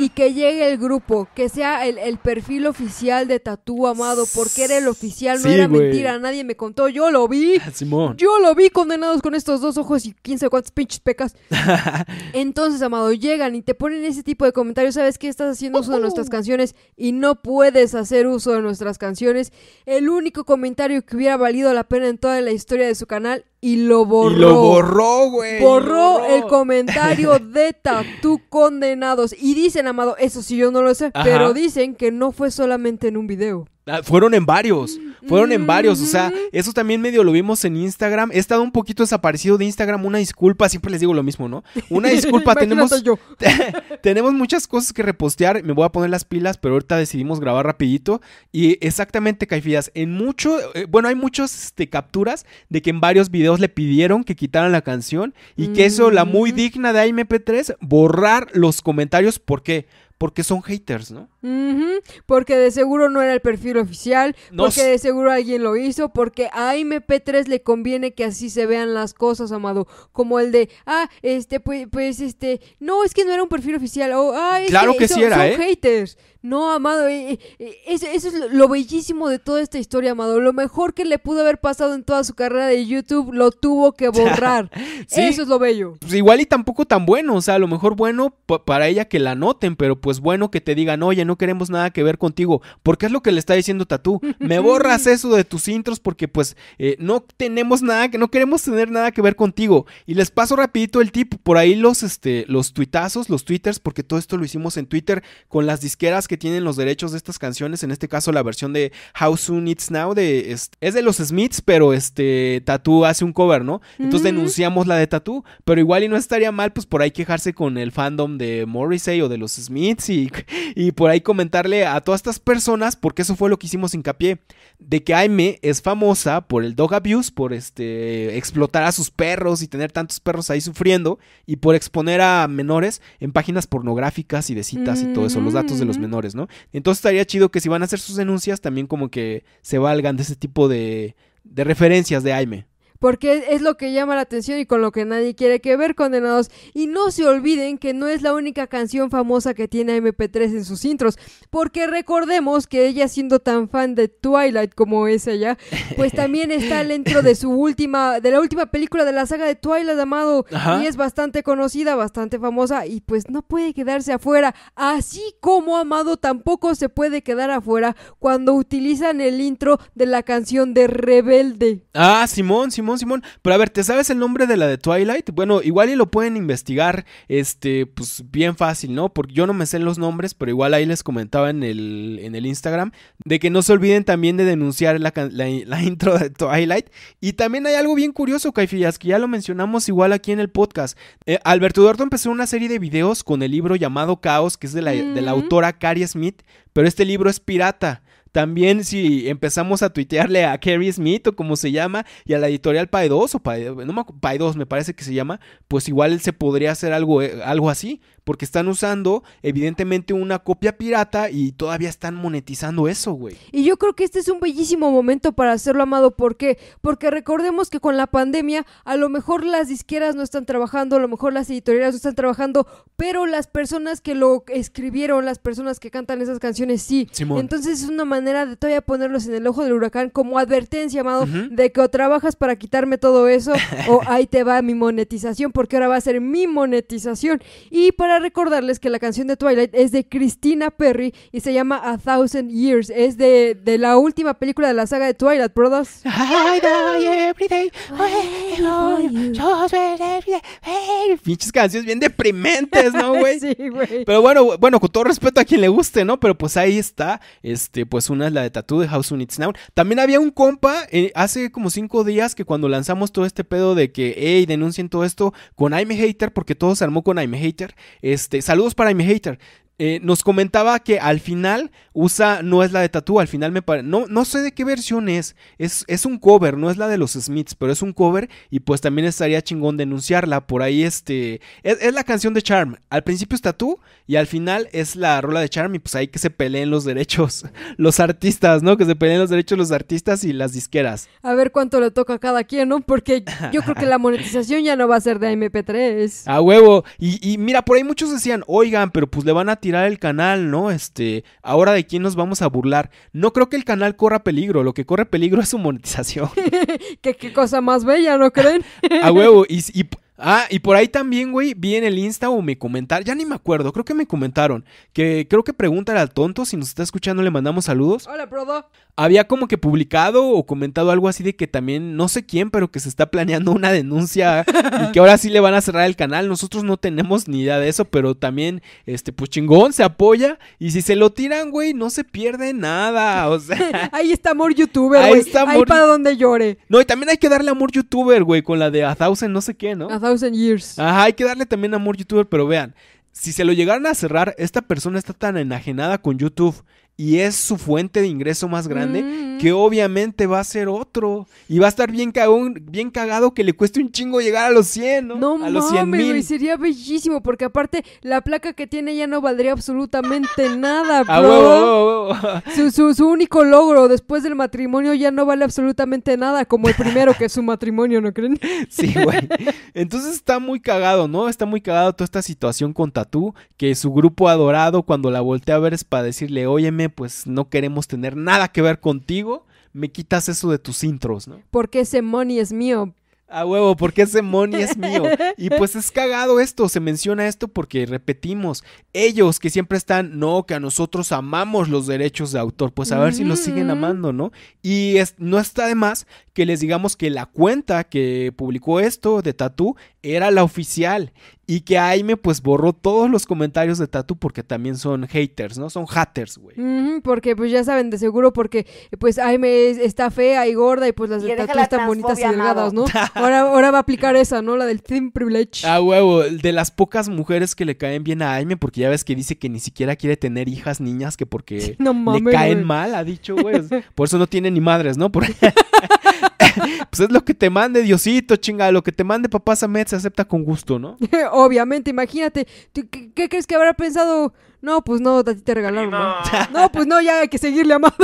B: Y que llegue el grupo, que sea el, perfil oficial de Tatú, Amado, porque era el oficial, no era mentira, nadie me contó, yo lo vi. Ah, yo lo vi condenados con estos dos ojos y 15 sabe pinches pecas. Entonces, Amado, llegan y te ponen ese tipo de comentarios, ¿sabes qué? Estás haciendo uso de nuestras canciones y no puedes hacer uso de nuestras canciones. El único comentario que hubiera valido la pena en toda la historia de su canal y lo borró.
A: borró,
B: el comentario de Tatu Condenados. Y dicen, amado, eso sí yo no lo sé, pero dicen que no fue solamente en un video.
A: Ah, fueron en varios, fueron en varios, o sea, eso también medio lo vimos en Instagram. He estado un poquito desaparecido de Instagram, una disculpa, siempre les digo lo mismo, ¿no? Una disculpa, tenemos tenemos muchas cosas que repostear, me voy a poner las pilas, pero ahorita decidimos grabar rapidito y exactamente Caifías, en mucho, eh, bueno, hay muchas este, capturas de que en varios videos le pidieron que quitaran la canción y que eso la muy digna de AMP3 borrar los comentarios, ¿por qué? Porque son haters, ¿no?
B: porque de seguro no era el perfil oficial, porque de seguro alguien lo hizo, porque a MP3 le conviene que así se vean las cosas, amado. Como el de, ah, este, pues, este, no, es que no era un perfil oficial. o ah, es claro que, era, son ¿eh? haters. No, amado, e, e, e, eso, es lo bellísimo de toda esta historia, amado. Lo mejor que le pudo haber pasado en toda su carrera de YouTube lo tuvo que borrar. eso es lo bello.
A: Pues igual y tampoco tan bueno, o sea, a lo mejor bueno para ella que la noten, pero pues bueno que te digan, oye, no queremos nada que ver contigo. Porque es lo que le está diciendo Tatú. Me borras eso de tus intros porque pues eh, no tenemos nada, que no queremos tener nada que ver contigo. Y les paso rapidito el tip, por ahí los, este, los tuitazos, los twitters, porque todo esto lo hicimos en Twitter con las disqueras que tienen los derechos de estas canciones. En este caso la versión de How Soon It's Now de, es, de los Smiths, pero este Tatú hace un cover, ¿no? Entonces denunciamos la de Tatú, pero igual y no estaría mal pues por ahí quejarse con el fandom de Morrissey o de los Smiths y, y por ahí ahí comentarle a todas estas personas, porque eso fue lo que hicimos hincapié, de que Aime es famosa por el dog abuse, por este, explotar a sus perros y tener tantos perros ahí sufriendo, y por exponer a menores en páginas pornográficas y de citas y todo eso, los datos de los menores, ¿no? Entonces estaría chido que si van a hacer sus denuncias, también como que se valgan de ese tipo de, de referencias de Aime
B: porque es lo que llama la atención y con lo que nadie quiere que ver, condenados. Y no se olviden que no es la única canción famosa que tiene MP3 en sus intros, porque recordemos que ella siendo tan fan de Twilight como es ella, pues también está dentro de su última, de la última película de la saga de Twilight, amado, y es bastante conocida, bastante famosa, y pues no puede quedarse afuera, así como amado tampoco se puede quedar afuera cuando utilizan el intro de la canción de Rebelde.
A: Ah, Simón, Simón Simón, Simón. Pero a ver, ¿te sabes el nombre de la de Twilight? Bueno, igual y lo pueden investigar, este, pues bien fácil, ¿no? Porque yo no me sé los nombres, pero igual ahí les comentaba en el, en el Instagram, de que no se olviden también de denunciar la, intro de Twilight. Y también hay algo bien curioso, Caifillas, que ya lo mencionamos igual aquí en el podcast. Eh, Alberto Duarte empezó una serie de videos con el libro llamado Caos, que es de la, de la mm. autora Carrie Smith, pero este libro es pirata. También si empezamos a tuitearle a Kerry Smith o como se llama y a la editorial Paedos o Paedos, no me, me parece que se llama, pues igual se podría hacer algo, eh, algo así, porque están usando evidentemente una copia pirata y todavía están monetizando eso, güey.
B: Y yo creo que este es un bellísimo momento para hacerlo, Amado, ¿por qué? Porque recordemos que con la pandemia a lo mejor las disqueras no están trabajando, a lo mejor las editoriales no están trabajando, pero las personas que lo escribieron, las personas que cantan esas canciones sí. Entonces es una manera de todavía ponerlos en el ojo del huracán como advertencia, amado, de que o trabajas para quitarme todo eso o ahí te va mi monetización, porque ahora va a ser mi monetización. Y para recordarles que la canción de Twilight es de Christina Perry y se llama A Thousand Years. Es de, la última película de
A: la saga de Twilight, Brothers. Pinches canciones bien deprimentes, ¿no, güey? sí, güey. Pero bueno, bueno, con todo respeto a quien le guste, ¿no? Pero pues ahí está, este, pues una es la de Tattoo de House Units Now. También había un compa eh, hace como cinco días que cuando lanzamos todo este pedo de que, hey, denuncien todo esto con I'm Hater, porque todo se armó con I'm Hater. Este, saludos para I'm Hater. Eh, nos comentaba que al final usa, no es la de Tatú, al final me parece, no, no sé de qué versión es. es, un cover, no es la de los Smiths, pero es un cover y pues también estaría chingón denunciarla, por ahí este, es, la canción de Charm, al principio es Tatú y al final es la rola de Charm y pues ahí que se peleen los derechos, los artistas, ¿no? Que se peleen los derechos los artistas y las disqueras.
B: A ver cuánto le toca a cada quien, ¿no? Porque yo creo que la monetización ya no va a ser de MP3.
A: A huevo, y, y mira, por ahí muchos decían, oigan, pero pues le van a tirar el canal, ¿no? Este, ahora de quién nos vamos a burlar. No creo que el canal corra peligro, lo que corre peligro es su monetización.
B: ¿Qué, qué cosa más bella, ¿no creen? a huevo,
A: y Ah, y por ahí también, güey, vi en el Insta o me comentaron, ya ni me acuerdo, creo que me comentaron, que creo que preguntar al tonto, si nos está escuchando le mandamos saludos. Hola, prodo. Había como que publicado o comentado algo así de que también, no sé quién, pero que se está planeando una denuncia y que ahora sí le van a cerrar el canal. Nosotros no tenemos ni idea de eso, pero también, este, pues chingón, se apoya y si se lo tiran, güey, no se pierde nada, o sea. ahí está amor youtuber, güey. Ahí está amor... Ahí para donde llore. No, y también hay que darle amor youtuber, güey, con la de A Thousand, no sé qué, ¿no? Ajá, hay que darle también amor youtuber, pero vean, si se lo llegaran a cerrar, esta persona está tan enajenada con YouTube y es su fuente de ingreso más grande, mm. que obviamente va a ser otro. Y va a estar bien, bien cagado que le cueste un chingo llegar a los 100, ¿no? no a los
B: Sería bellísimo, porque aparte la placa que tiene ya no valdría absolutamente nada, ah, Su, único logro después del matrimonio ya no vale absolutamente nada, como el primero que es su matrimonio, ¿no creen? sí, güey.
A: Entonces está muy cagado, ¿no? Está muy cagado toda esta situación con Tatú, que su grupo adorado cuando la voltea a ver es para decirle, óyeme, pues no queremos tener nada que ver contigo, me quitas eso de tus intros, ¿no?
B: Porque ese money es mío,
A: a huevo, porque ese money es mío. Y pues es cagado esto, se menciona esto porque repetimos, ellos que siempre están, no, que a nosotros amamos los derechos de autor, pues a ver si los siguen amando, ¿no? Y es, no está de más que les digamos que la cuenta que publicó esto de Tatu era la oficial y que Aime pues borró todos los comentarios de Tatu porque también son haters, ¿no? Son haters, güey.
B: porque pues ya saben de seguro porque pues Aime está fea y gorda y pues las de Tatu están bonitas y delgadas, ¿no? Ahora, ahora va a aplicar esa, ¿no? La del Team Privilege.
A: Ah, huevo, de las pocas mujeres que le caen bien a Aime, porque ya ves que dice que ni siquiera quiere tener hijas niñas, que porque le caen mal, ha dicho, güey. Por eso no tiene ni madres, ¿no? pues es lo que te mande Diosito, chinga, lo que te mande papá Samet se acepta con gusto, ¿no?
B: Obviamente, imagínate, qué crees que habrá pensado no, pues no, a te regalaron, no. no. pues no, ya hay que seguirle amado.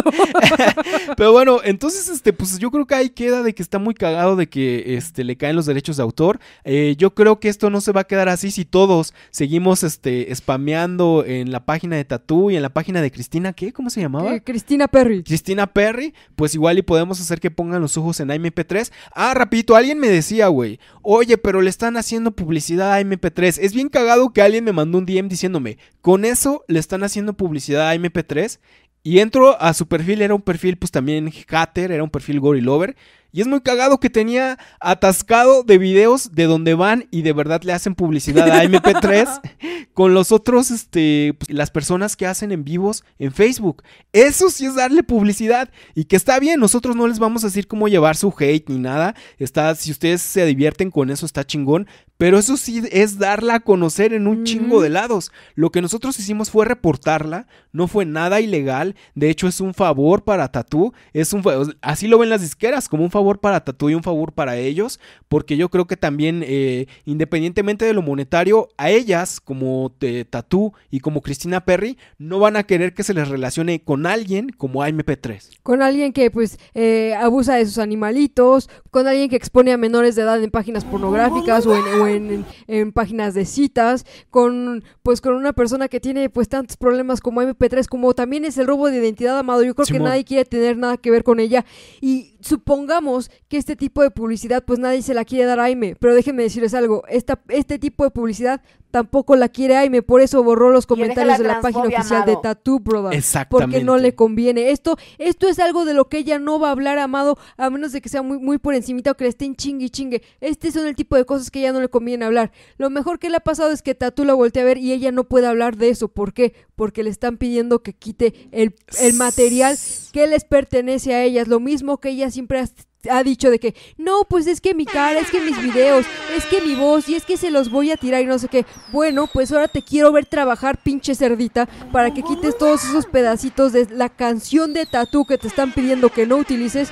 A: Pero bueno, entonces, este, pues yo creo que ahí queda de que está muy cagado de que este, le caen los derechos de autor. Eh, yo creo que esto no se va a quedar así si todos seguimos este, spameando en la página de Tatú y en la página de Cristina, ¿qué? ¿Cómo se llamaba? Cristina Perry. Cristina Perry, pues igual y podemos hacer que pongan los ojos en AMP3. Ah, rapidito, alguien me decía, güey, oye, pero le están haciendo publicidad a MP3. Es bien cagado que alguien me mandó un DM diciéndome, con eso le están haciendo publicidad a MP3 y entro a su perfil, era un perfil pues también hater, era un perfil gorilover. lover y es muy cagado que tenía atascado de videos de donde van y de verdad le hacen publicidad a MP3 con los otros, este, pues, las personas que hacen en vivos en Facebook. Eso sí es darle publicidad y que está bien, nosotros no les vamos a decir cómo llevar su hate ni nada. Está, si ustedes se divierten con eso, está chingón. Pero eso sí es darla a conocer en un chingo de lados. Lo que nosotros hicimos fue reportarla, no fue nada ilegal. De hecho, es un favor para Tatú. Es un, así lo ven las disqueras, como un favor favor para Tatú y un favor para ellos, porque yo creo que también, eh, independientemente de lo monetario, a ellas, como eh, Tatú y como Cristina Perry, no van a querer que se les relacione con alguien como AMP3.
B: Con alguien que, pues, eh, abusa de sus animalitos, con alguien que expone a menores de edad en páginas pornográficas o, en, páginas de citas, con, pues, con una persona que tiene, pues, tantos problemas como AMP3, como también es el robo de identidad, Amado. Yo creo que nadie quiere tener nada que ver con ella. Y supongamos que este tipo de publicidad, pues nadie se la quiere dar a Aime, pero déjenme decirles algo, esta, este tipo de publicidad tampoco la quiere Aime, por eso borró los comentarios de la página oficial de Tattoo Pro Porque no le conviene. Esto, esto es algo de lo que ella no va a hablar, Amado, a menos de que sea muy, muy por encimita o que le estén chingue chingue. Este son el tipo de cosas que ella no le conviene hablar. Lo mejor que le ha pasado es que Tattoo la voltea a ver y ella no puede hablar de eso. ¿Por qué? Porque le están pidiendo que quite el, material que les pertenece a ellas. Lo mismo que ella siempre ha ha dicho de que no, pues es que mi cara, es que mis videos, es que mi voz y es que se los voy a tirar y no sé qué bueno, pues ahora te quiero ver trabajar, pinche cerdita, para que quites todos esos pedacitos de la canción de tatú que te están pidiendo que no utilices,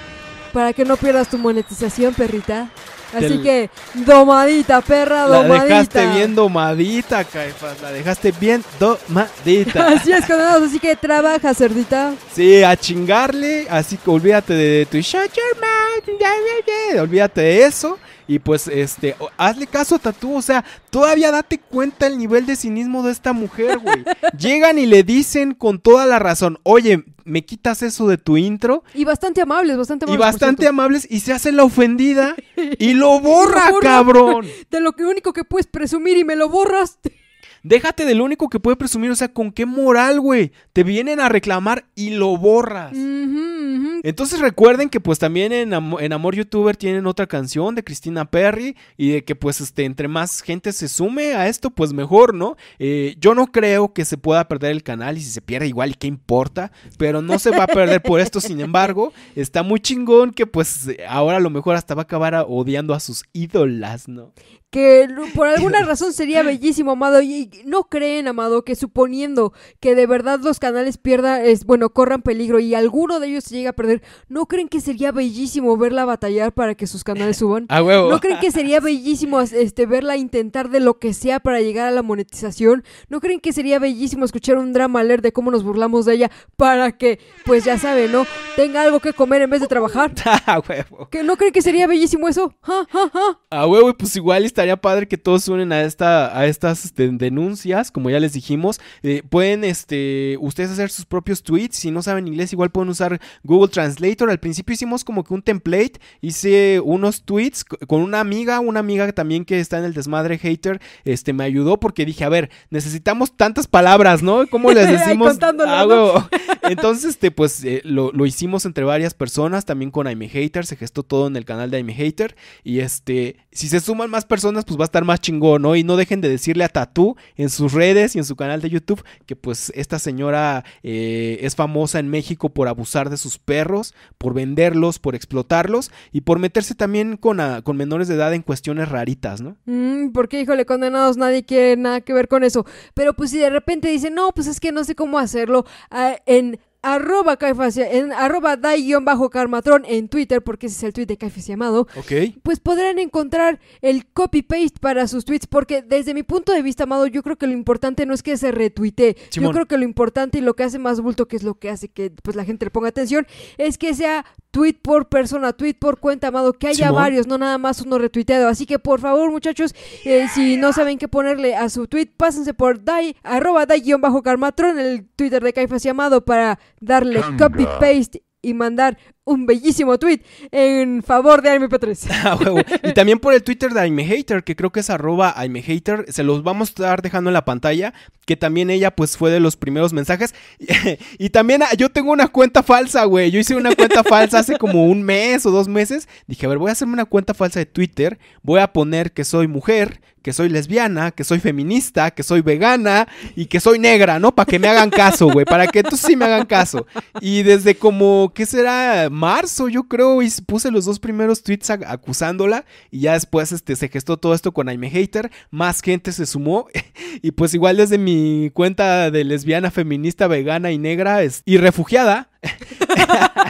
B: para que no pierdas tu monetización, perrita. Así que, domadita,
A: perra, domadita. La dejaste bien domadita, Caifás. La dejaste bien domadita. así es,
B: condenados. Así que trabaja, cerdita.
A: Sí, a chingarle. Así que olvídate de tu... Olvídate de eso. Y pues, este, hazle caso a Tatú, o sea, todavía date cuenta el nivel de cinismo de esta mujer, güey. Llegan y le dicen con toda la razón, oye, me quitas eso de tu intro. Y bastante amables,
B: bastante amables. Y bastante
A: amables y se hace la ofendida y lo borra, cabrón. De lo que único que puedes presumir y me lo borraste. Déjate del único que puede presumir. O sea, ¿con qué moral, güey? Te vienen a reclamar y lo borras. Entonces recuerden que pues también en, Amor Youtuber tienen otra canción de Cristina Perry y de que pues este, entre más gente se sume a esto, pues mejor, ¿no? Eh, yo no creo que se pueda perder el canal y si se pierde igual, ¿qué importa? Pero no se va a perder por esto. Sin embargo, está muy chingón que pues ahora a lo mejor hasta va a acabar odiando a sus ídolas, ¿no?
B: que por alguna razón sería bellísimo, Amado. Y, no creen, Amado, que suponiendo que de verdad los canales pierda es, bueno, corran peligro y alguno de ellos se llega a perder, ¿no creen que sería bellísimo verla batallar para que sus canales suban? A huevo. ¿No creen que sería bellísimo este, verla intentar de lo que sea para llegar a la monetización? ¿No creen que sería bellísimo escuchar un drama leer de cómo nos burlamos de ella para que, pues ya saben, ¿no? Tenga algo que comer en vez de trabajar.
A: A huevo.
B: ¿Que ¿No creen que sería bellísimo eso?
A: A huevo, pues igual está estaría padre que todos unen a, esta, a estas denuncias, como ya les dijimos. Eh, pueden este, ustedes hacer sus propios tweets. Si no saben inglés, igual pueden usar Google Translator. Al principio hicimos como que un template. Hice unos tweets con una amiga, una amiga también que está en el desmadre hater. Este me ayudó porque dije, a ver, necesitamos tantas palabras, ¿no? ¿Cómo les decimos? algo? Ah, Entonces, este, pues eh, lo, hicimos entre varias personas, también con I'm Hater. Se gestó todo en el canal de I'm Hater. Y este, si se suman más personas pues va a estar más chingón, ¿no? Y no dejen de decirle a Tatú en sus redes y en su canal de YouTube que pues esta señora eh, es famosa en México por abusar de sus perros, por venderlos, por explotarlos y por meterse también con, con menores de edad en cuestiones raritas, ¿no?
B: Mm, porque híjole, condenados, nadie quiere nada que ver con eso. Pero pues si de repente dicen, no, pues es que no sé cómo hacerlo, ah, en arroba die en arroba dai en Twitter, porque ese es el tweet de Caifas llamado, okay. pues podrán encontrar el copy-paste para sus tweets, porque desde mi punto de vista, amado, yo creo que lo importante no es que se retuite, yo creo que lo importante y lo que hace más bulto, que es lo que hace que pues la gente le ponga atención, es que sea tweet por persona, tweet por cuenta, amado, que haya varios, no nada más uno retuiteado. Así que por favor, muchachos, eh, si no saben qué ponerle a su tweet, pásense por dai, arroba dai el Twitter de Caifas Amado para darle copy paste y mandar un bellísimo tweet en favor de Aime 3 ah,
A: y también por el Twitter de Aime Hater, que creo que es arroba Hater. Se los vamos a estar dejando en la pantalla, que también ella pues fue de los primeros mensajes. y también ah, yo tengo una cuenta falsa, güey. Yo hice una cuenta falsa hace como un mes o dos meses. Dije, a ver, voy a hacerme una cuenta falsa de Twitter. Voy a poner que soy mujer, que soy lesbiana, que soy feminista, que soy vegana y que soy negra, ¿no? Para que me hagan caso, güey. Para que tú sí me hagan caso. Y desde como, ¿qué será? marzo, yo creo, y puse los dos primeros tweets acusándola y ya después este, se gestó todo esto con aime Hater, más gente se sumó y pues igual desde mi cuenta de lesbiana, feminista, vegana y negra es, y refugiada.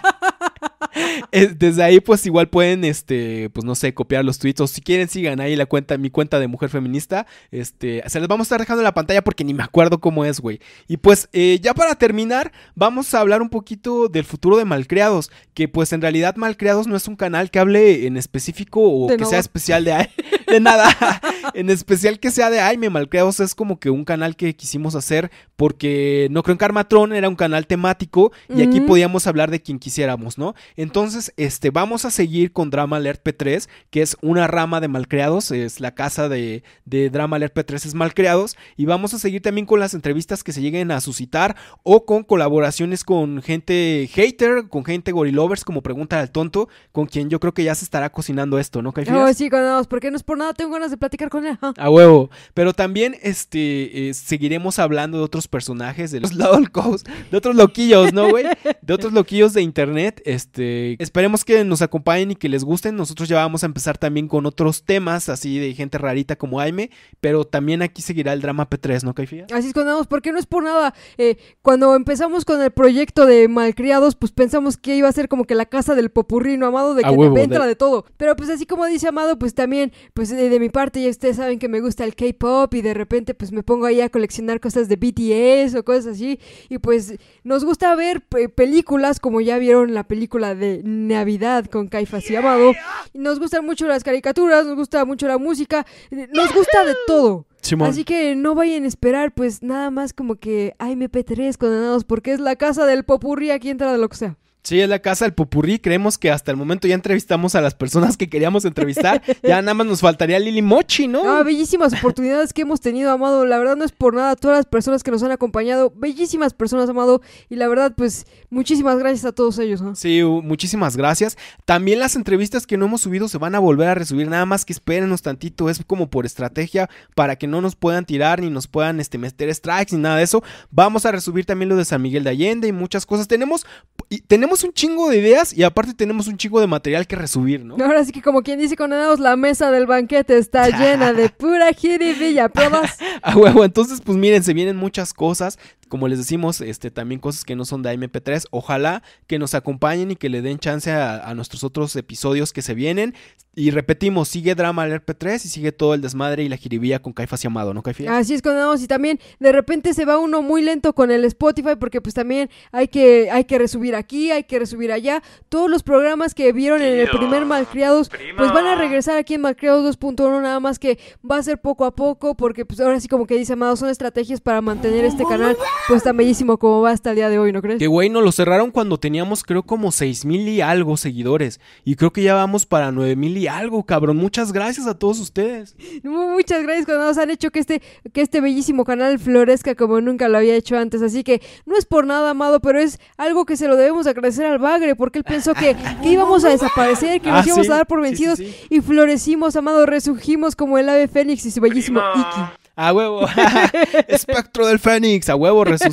A: Eh, desde ahí, pues igual pueden, este, pues no sé, copiar los tweets. O si quieren, sigan ahí la cuenta, mi cuenta de mujer feminista. Este, se les vamos a estar dejando en la pantalla porque ni me acuerdo cómo es, güey. Y pues, eh, ya para terminar, vamos a hablar un poquito del futuro de Malcriados. Que pues en realidad Malcriados no es un canal que hable en específico o que sea especial de, de nada. en especial que sea de Aime Malcriados es como que un canal que quisimos hacer porque no creo en Karmatron, era un canal temático y aquí podíamos hablar de quien quisiéramos, ¿no? Entonces, este, vamos a seguir con Drama Alert P3, que es una rama de Malcreados, es la casa de, Drama Alert P3 es malcriados, y vamos a seguir también con las entrevistas que se lleguen a suscitar o con colaboraciones con gente hater, con gente gorilovers, como pregunta al tonto, con quien yo creo que ya se estará cocinando esto, ¿no? Oh,
B: sí, dos, porque no es por nada, tengo ganas de platicar con él. A
A: huevo. Pero también, este, eh, seguiremos hablando de otros personajes, de los lolcos, de otros loquillos, ¿no, güey? De otros loquillos de internet, este esperemos que nos acompañen y que les gusten. Nosotros ya vamos a empezar también con otros temas así de gente rarita como Aime, pero también aquí seguirá el drama P3, ¿no, Caifía?
B: Así es, vamos, porque no es por nada. Eh, cuando empezamos con el proyecto de Malcriados, pues pensamos que iba a ser como que la casa del popurrino amado, de que me entra de... todo. Pero pues así como dice Amado, pues también, pues de, eh, de mi parte, ya ustedes saben que me gusta el K-pop y de repente pues me pongo ahí a coleccionar cosas de BTS o cosas así. Y pues nos gusta ver películas como ya vieron la película de de Navidad con Caifas y Amado. Nos gustan mucho las caricaturas, nos gusta mucho la música, nos gusta de todo. Así que no vayan a esperar, pues nada más como que, ay, MP3 condenados, porque es la casa del popurrí aquí entra de lo que sea.
A: Sí, es la casa del popurrí. Creemos que hasta el momento ya entrevistamos a las personas que queríamos entrevistar. ya nada más nos faltaría Lili Mochi, ¿no? Ah,
B: bellísimas oportunidades que hemos tenido, Amado. La verdad no es por nada. Todas las personas que nos han acompañado, bellísimas
A: personas, Amado. Y la verdad, pues, muchísimas gracias a todos ellos. ¿no? Sí, muchísimas gracias. También las entrevistas que no hemos subido se van a volver a resubir. Nada más que espérenos tantito. Es como por estrategia para que no nos puedan tirar ni nos puedan este, meter strikes ni nada de eso. Vamos a resubir también lo de San Miguel de Allende y muchas cosas. Tenemos, y, tenemos un chingo de ideas y aparte tenemos un chingo de material que resubir, ¿no?
B: Ahora sí que como quien dice con edados la mesa del banquete está llena de pura jiribilla, ¿pruebas?
A: ah, huevo, entonces pues miren, se vienen muchas cosas como les decimos, este, también cosas que no son de MP3. Ojalá que nos acompañen y que le den chance a, nuestros otros episodios que se vienen. Y repetimos, sigue Drama al RP3 y sigue todo el desmadre y la jiribía con Caifa y Amado, ¿no, Caifías?
B: Así es, condados. Y también de repente se va uno muy lento con el Spotify porque pues también hay que, hay que resubir aquí, hay que resubir allá. Todos los programas que vieron en el primer Malcriados, pues van a regresar aquí en Malcriados 2.1, nada más que va a ser poco a poco porque pues ahora sí como que dice Amado, son estrategias para mantener este canal pues tan bellísimo como va hasta el día de hoy, ¿no crees?
A: Que güey, nos lo cerraron cuando teníamos creo como Seis mil y algo seguidores. Y creo que ya vamos para nueve mil y algo, cabrón. Muchas gracias a todos ustedes.
B: Muchas gracias cuando nos han hecho que este, que este bellísimo canal florezca como nunca lo había hecho antes. Así que no es por nada, amado, pero es algo que se lo debemos agradecer al Bagre, porque él pensó que, que íbamos a desaparecer, que ah, nos íbamos a dar por vencidos. y florecimos, amado, resurgimos como el ave Fénix y su bellísimo Iki.
A: A huevo. Espectro del Fénix. A huevo. Resu-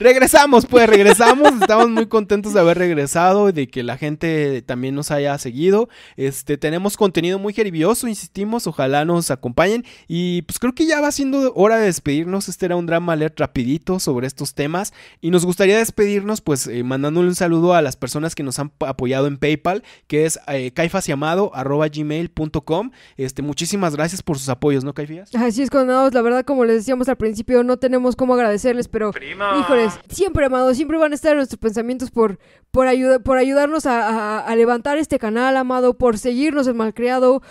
A: Regresamos, pues regresamos. Estamos muy contentos de haber regresado y de que la gente también nos haya seguido. Este, tenemos contenido muy jeribioso, insistimos. Ojalá nos acompañen. Y pues creo que ya va siendo hora de despedirnos. Este era un drama leer rapidito sobre estos temas. Y nos gustaría despedirnos, pues, eh, mandándole un saludo a las personas que nos han apoyado en PayPal, que es eh, Este, muchísimas gracias por sus apoyos, ¿no, Caifías?
B: Así es, condenados. La verdad, como les decíamos al principio, no tenemos cómo agradecerles, pero Prima. híjoles. Siempre, Amado, siempre van a estar nuestros pensamientos por, por, por ayudarnos a, levantar este canal, amado, por seguirnos en Malcriado,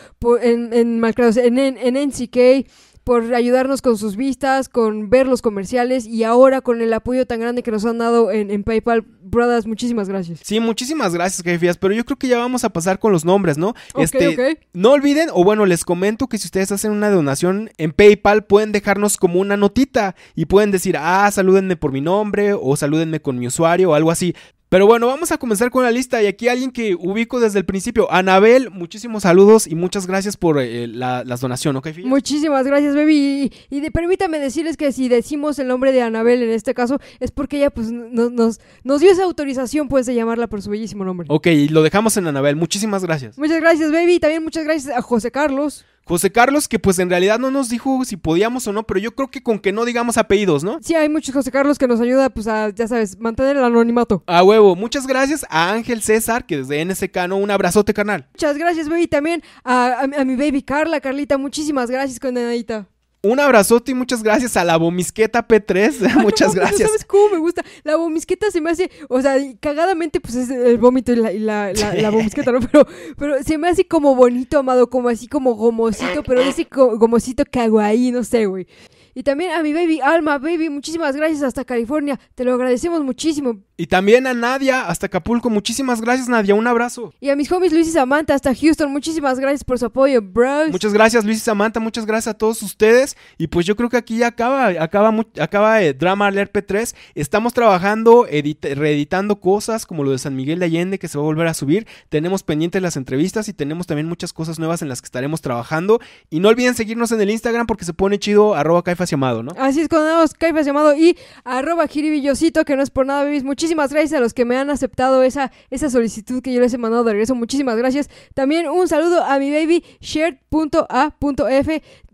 B: en, en en, en, en NCK por ayudarnos con sus vistas, con ver los comerciales y ahora con el apoyo tan grande que nos han dado en, PayPal. Brothers, muchísimas gracias.
A: Sí, muchísimas gracias, jefías, pero yo creo que ya vamos a pasar con los nombres, ¿no? este, No olviden, o bueno, les comento que si ustedes hacen una donación en PayPal, pueden dejarnos como una notita y pueden decir, ah, salúdenme por mi nombre o salúdenme con mi usuario o algo así. Pero bueno, vamos a comenzar con la lista. Y aquí alguien que ubico desde el principio. Anabel, muchísimos saludos y muchas gracias por eh, eh, las donaciones, ¿ok,
B: Muchísimas gracias, baby. Y, permítame decirles que si decimos el nombre de Anabel en este caso, es porque ella pues nos, nos dio esa autorización pues de llamarla por su bellísimo nombre. Ok,
A: lo dejamos en Anabel. Muchísimas gracias.
B: Muchas gracias, baby. Y también muchas gracias a José Carlos.
A: José Carlos, que pues en realidad no nos dijo si podíamos o no, pero yo creo que con que no digamos apellidos, ¿no? Sí, hay muchos José
B: Carlos que nos ayuda, pues, a, ya sabes, mantener el anonimato.
A: Ah, güey muchas gracias a Ángel César, que desde NSK, ¿no? Un abrazote, canal.
B: Muchas gracias, güey. también a, mi baby Carla, Carlita. Muchísimas gracias, condenadita.
A: Un abrazote y muchas gracias a la bomisqueta P3. muchas pues, gracias. sabes
B: cómo me gusta. La bomisqueta se me hace, o sea, cagadamente, pues es el vómito y la, bomisqueta, ¿no? Pero, pero se me hace como bonito, amado, como así como gomosito, pero ese gomosito que ahí, no sé, güey. Y también a mi baby Alma, baby, muchísimas gracias hasta California. Te lo agradecemos muchísimo.
A: Y también a Nadia, hasta Acapulco. Muchísimas gracias, Nadia. Un abrazo.
B: Y a mis homies Luis y Samantha, hasta Houston. Muchísimas gracias por su apoyo, bros.
A: Muchas gracias, Luis y Samantha. Muchas gracias a todos ustedes. Y pues yo creo que aquí ya acaba, acaba, acaba eh, Drama Alert P3. Estamos trabajando, reeditando cosas como lo de San Miguel de Allende, que se va a volver a subir. Tenemos pendientes las entrevistas y tenemos también muchas cosas nuevas en las que estaremos trabajando. Y no olviden seguirnos en el Instagram porque se pone chido arroba caifas llamado, ¿no?
B: Así es, con caifas llamado y arroba jiribillocito, que no es por nada, bebés Muchísimas Muchísimas gracias a los que me han aceptado esa, esa solicitud que yo les he mandado de regreso. Muchísimas gracias. También un saludo a mi baby shared.a.f.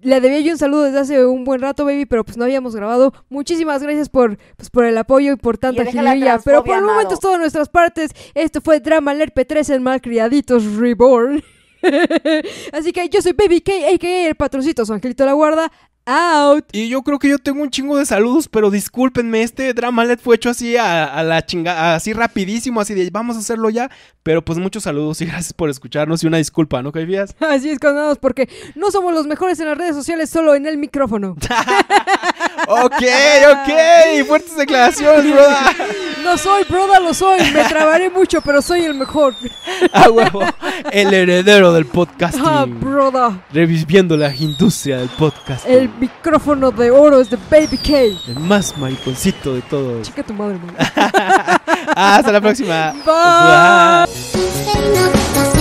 B: Le debía yo un saludo desde hace un buen rato, baby, pero pues no habíamos grabado. Muchísimas gracias por, pues, por el apoyo y por tanta jirilla. Pero por el momento es nuestras partes. Esto fue Drama lerp 3 en Malcriaditos Reborn. Así que yo soy Baby K, a.k.a. el patroncito, su angelito la guarda
A: out. Y yo creo que yo tengo un chingo de saludos, pero discúlpenme, este drama. Led fue hecho así a, la chingada, así rapidísimo, así de vamos a hacerlo ya. Pero pues muchos saludos y gracias por escucharnos y una disculpa, ¿no, Caifías? Así es, condenados, porque no somos
B: los mejores en las redes sociales, solo en el micrófono.
A: ok, ok,
B: fuertes declaraciones, bro. Lo soy, broda, lo soy. Me trabaré mucho, pero soy el mejor. Ah,
A: huevo. El heredero del podcast Ah,
B: broda.
A: Reviviendo la industria del podcast.
B: El micrófono de oro es de Baby K.
A: El más mariconcito de todos. Chica tu madre, man. Ah, hasta la próxima. Bye.